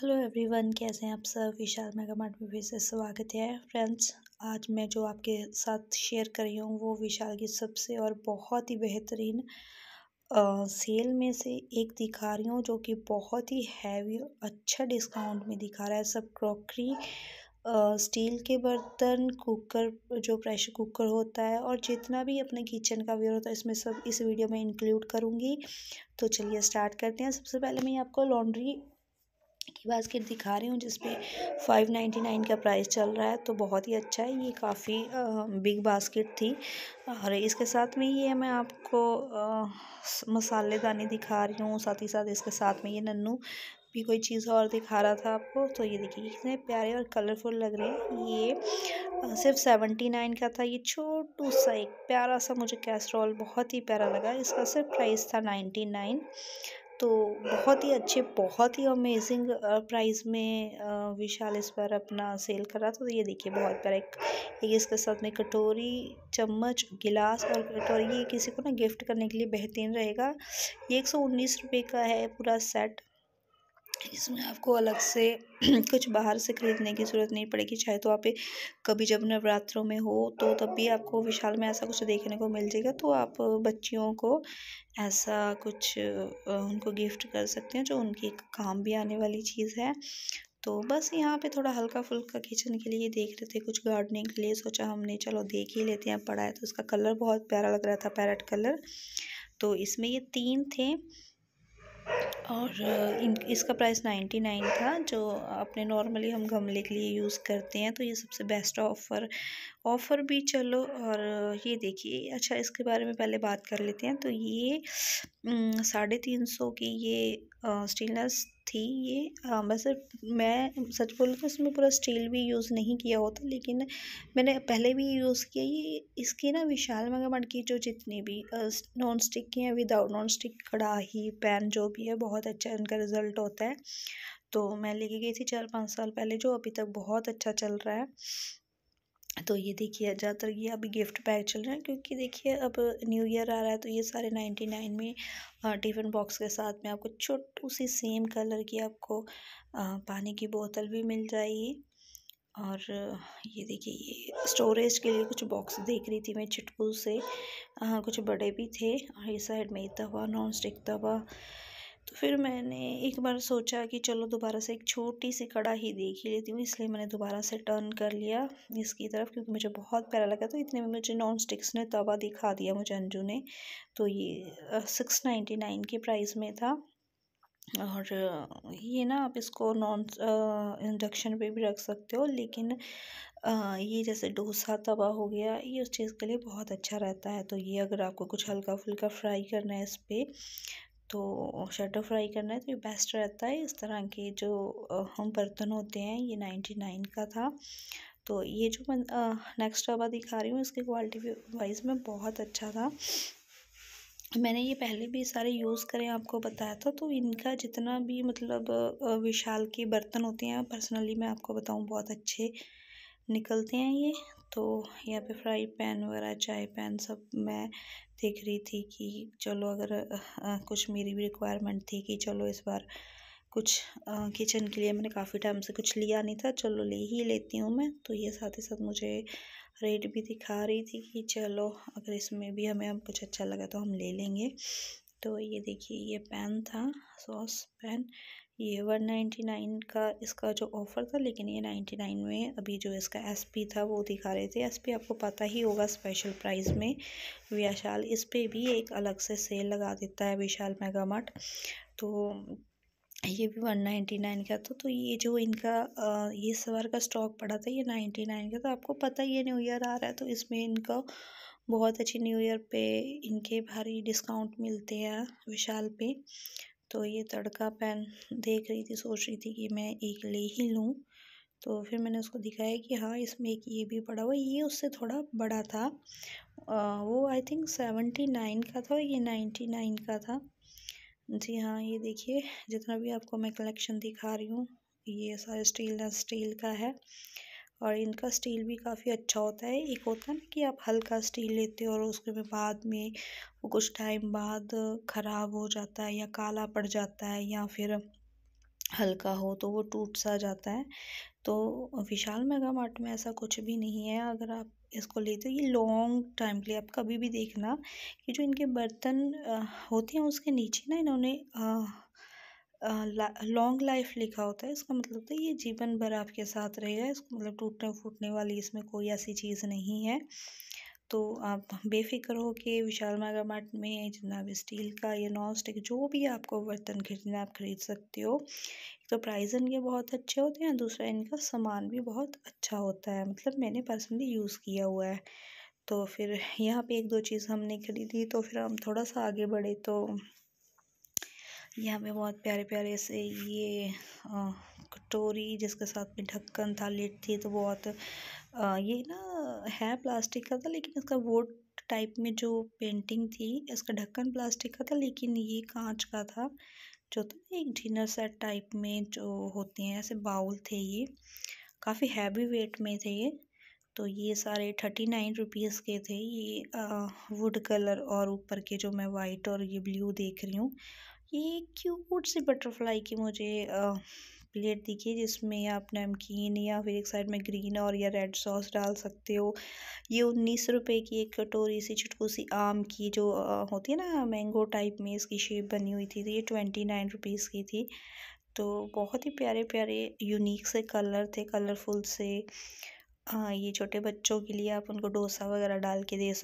hello everyone कैसे हैं आप सब विशाल मेगा मार्ट में फिर से स्वागत है फ्रेंड्स आज मैं जो आपके साथ शेयर कर रही हूँ वो विशाल की सबसे और बहुत ही बेहतरीन सेल में से एक दिखा रही हूँ जो कि बहुत ही हैवी अच्छा डिस्काउंट में दिखा रहा है सब क्रॉकरी स्टील के बर्तन कुकर जो प्रेशर कुकर होता है और जितना भी अपने किचन का व्यय होता है इसमें सब इस वीडियो में इंक्लूड करूँगी तो चलिए स्टार्ट करते हैं सबसे पहले मैं आपको लॉन्ड्री की बास्केट दिखा रही हूँ जिसपे फाइव नाइन्टी नाइन का प्राइस चल रहा है तो बहुत ही अच्छा है ये काफ़ी बिग बास्केट थी और इसके साथ में ये मैं आपको मसाले दाने दिखा रही हूँ साथ ही साथ इसके साथ में ये नन्नू भी कोई चीज़ और दिखा रहा था आपको तो ये देखिए कितने प्यारे और कलरफुल लग रहे हैं ये सिर्फ सेवेंटी नाइन का था ये छोटू सा एक प्यारा सा मुझे कैसरोल बहुत ही प्यारा लगा इसका सिर्फ प्राइस था नाइन्टी नाइन तो बहुत ही अच्छे बहुत ही अमेजिंग प्राइस में विशाल इस बार अपना सेल कर रहा था तो ये देखिए बहुत प्यारा एक ये इसके साथ में कटोरी चम्मच गिलास और कटोरी ये किसी को ना गिफ्ट करने के लिए बेहतरीन रहेगा ये एक सौ उन्नीस रुपये का है पूरा सेट इसमें आपको अलग से कुछ बाहर से ख़रीदने की ज़रूरत नहीं पड़ेगी चाहे तो आप कभी जब नवरात्रों में हो तो तब भी आपको विशाल में ऐसा कुछ देखने को मिल जाएगा तो आप बच्चियों को ऐसा कुछ उनको गिफ्ट कर सकते हैं जो उनकी काम भी आने वाली चीज़ है तो बस यहाँ पे थोड़ा हल्का फुल्का किचन के लिए देख रहे थे कुछ गार्डनिंग के लिए सोचा हमने चलो देख ही लेते हैं पड़ा है तो इसका कलर बहुत प्यारा लग रहा था पैरट कलर तो इसमें ये तीन थे और इन इसका प्राइस नाइन्टी नाइन था जो अपने नॉर्मली हम गमले के लिए यूज़ करते हैं तो ये सबसे बेस्ट ऑफ़र ऑफ़र भी चलो और ये देखिए अच्छा इसके बारे में पहले बात कर लेते हैं तो ये साढ़े तीन सौ की ये स्टेनलेस थी ये वैसे हाँ, मैं सच बोलूँ तो इसमें पूरा स्टील भी यूज़ नहीं किया होता लेकिन मैंने पहले भी यूज़ किया ये इसकी ना विशाल मगामट की जो जितनी भी नॉन स्टिक की हैं विदाउट नॉन स्टिक कढ़ाही पैन जो भी है बहुत अच्छा इनका रिज़ल्ट होता है तो मैं लेके गई थी चार पाँच साल पहले जो अभी तक बहुत अच्छा चल रहा है तो ये देखिए ज़्यादातर ये अभी गिफ्ट पैक चल रहे हैं क्योंकि देखिए अब न्यू ईयर आ रहा है तो ये सारे नाइन्टी नाइन में टिफ़िन बॉक्स के साथ में आपको छोटू सी सेम कलर की आपको पानी की बोतल भी मिल जाएगी और ये देखिए ये स्टोरेज के लिए कुछ बॉक्स देख रही थी मैं छिटकू से आ, कुछ बड़े भी थे और ये साइड में तवा नॉन स्टिक तवा तो फिर मैंने एक बार सोचा कि चलो दोबारा से एक छोटी सी कढ़ाई देख ही लेती हूँ इसलिए मैंने दोबारा से टर्न कर लिया इसकी तरफ क्योंकि मुझे बहुत प्यारा लगा तो इतने में मुझे नॉन स्टिक्स ने तवा दिखा दिया मुझे अंजू ने तो ये सिक्स नाइन्टी नाइन के प्राइस में था और ये ना आप इसको नॉन इंडक्शन पे भी रख सकते हो लेकिन आ, ये जैसे डोसा तवा हो गया ये उस चीज़ के लिए बहुत अच्छा रहता है तो ये अगर आपको कुछ हल्का फुल्का फ्राई करना है इस पर तो शेडो फ्राई करना है तो ये बेस्ट रहता है इस तरह के जो हम बर्तन होते हैं ये नाइन्टी नाइन का था तो ये जो मैं नेक्स्ट अब दिखा रही हूँ इसकी क्वालिटी वाइज में बहुत अच्छा था मैंने ये पहले भी सारे यूज़ करें आपको बताया था तो इनका जितना भी मतलब विशाल के बर्तन होते हैं पर्सनली मैं आपको बताऊँ बहुत अच्छे निकलते हैं ये तो यहाँ पे फ्राई पैन वगैरह चाय पैन सब मैं देख रही थी कि चलो अगर आ, कुछ मेरी भी रिक्वायरमेंट थी कि चलो इस बार कुछ किचन के लिए मैंने काफ़ी टाइम से कुछ लिया नहीं था चलो ले ही लेती हूँ मैं तो ये साथ ही साथ मुझे रेट भी दिखा रही थी कि चलो अगर इसमें भी हमें हम कुछ अच्छा लगा तो हम ले लेंगे तो ये देखिए ये पैन था सॉस पैन ये वन नाइन्टी नाइन का इसका जो ऑफ़र था लेकिन ये नाइन्टी नाइन में अभी जो इसका एस पी था वो दिखा रहे थे एस पी आपको पता ही होगा स्पेशल प्राइस में विशाल इस पर भी एक अलग से सेल लगा देता है विशाल मेगा मार्ट तो ये भी वन नाइन्टी नाइन का था तो ये जो इनका ये सवार का स्टॉक पड़ा था ये नाइन्टी नाइन का तो आपको पता ही है न्यू ईयर आ रहा है तो इसमें इनका बहुत अच्छी न्यू ईयर पे इनके भारी डिस्काउंट मिलते हैं विशाल पे तो ये तड़का पैन देख रही थी सोच रही थी कि मैं एक ले ही लूँ तो फिर मैंने उसको दिखाया कि हाँ इसमें एक ये भी पड़ा हुआ ये उससे थोड़ा बड़ा था आ, वो आई थिंक सेवेंटी नाइन का था ये नाइन्टी नाइन का था जी हाँ ये देखिए जितना भी आपको मैं कलेक्शन दिखा रही हूँ ये सारे स्टील स्टील का है और इनका स्टील भी काफ़ी अच्छा होता है एक होता है ना कि आप हल्का स्टील लेते हो और उसके में बाद में वो कुछ टाइम बाद ख़राब हो जाता है या काला पड़ जाता है या फिर हल्का हो तो वो टूट सा जाता है तो विशाल मेगा मार्ट में ऐसा कुछ भी नहीं है अगर आप इसको लेते हो ये लॉन्ग टाइम के लिए आप कभी भी देखना कि जो इनके बर्तन होते हैं उसके नीचे ना इन्होंने लॉन्ग लाइफ लिखा होता है इसका मतलब है ये जीवन भर आपके साथ रहेगा इसका मतलब टूटने फूटने वाली इसमें कोई ऐसी चीज़ नहीं है तो आप बेफिक्र हो कि विशाल मेगा मार्ट में भी स्टील का या नॉन स्टिक जो भी आपको बर्तन खरीदना आप खरीद सकते हो एक तो प्राइस इनके बहुत अच्छे होते हैं दूसरा इनका सामान भी बहुत अच्छा होता है मतलब मैंने पर्सनली यूज़ किया हुआ है तो फिर यहाँ पे एक दो चीज़ हमने खरीदी तो फिर हम थोड़ा सा आगे बढ़े तो यहाँ पे बहुत प्यारे प्यारे से ये कटोरी जिसके साथ में ढक्कन था लेट थी तो बहुत आ, ये ना है प्लास्टिक का था लेकिन इसका वोट टाइप में जो पेंटिंग थी इसका ढक्कन प्लास्टिक का था लेकिन ये कांच का था जो था तो एक डिनर सेट टाइप में जो होते हैं ऐसे बाउल थे ये काफ़ी हैवी वेट में थे ये तो ये सारे थर्टी नाइन रुपीज़ के थे ये आ, वुड कलर और ऊपर के जो मैं वाइट और ये ब्लू देख रही हूँ ये क्यूट सी बटरफ्लाई की मुझे प्लेट दिखी जिसमें आप नमकीन या फिर एक साइड में ग्रीन और या रेड सॉस डाल सकते हो ये उन्नीस रुपए की एक कटोरी सी चुटकू सी आम की जो होती है ना मैंगो टाइप में इसकी शेप बनी हुई थी तो ये ट्वेंटी नाइन रुपीज़ की थी तो बहुत ही प्यारे प्यारे यूनिक से कलर थे कलरफुल से आ, ये छोटे बच्चों के लिए आप उनको डोसा वगैरह डाल के दे सकते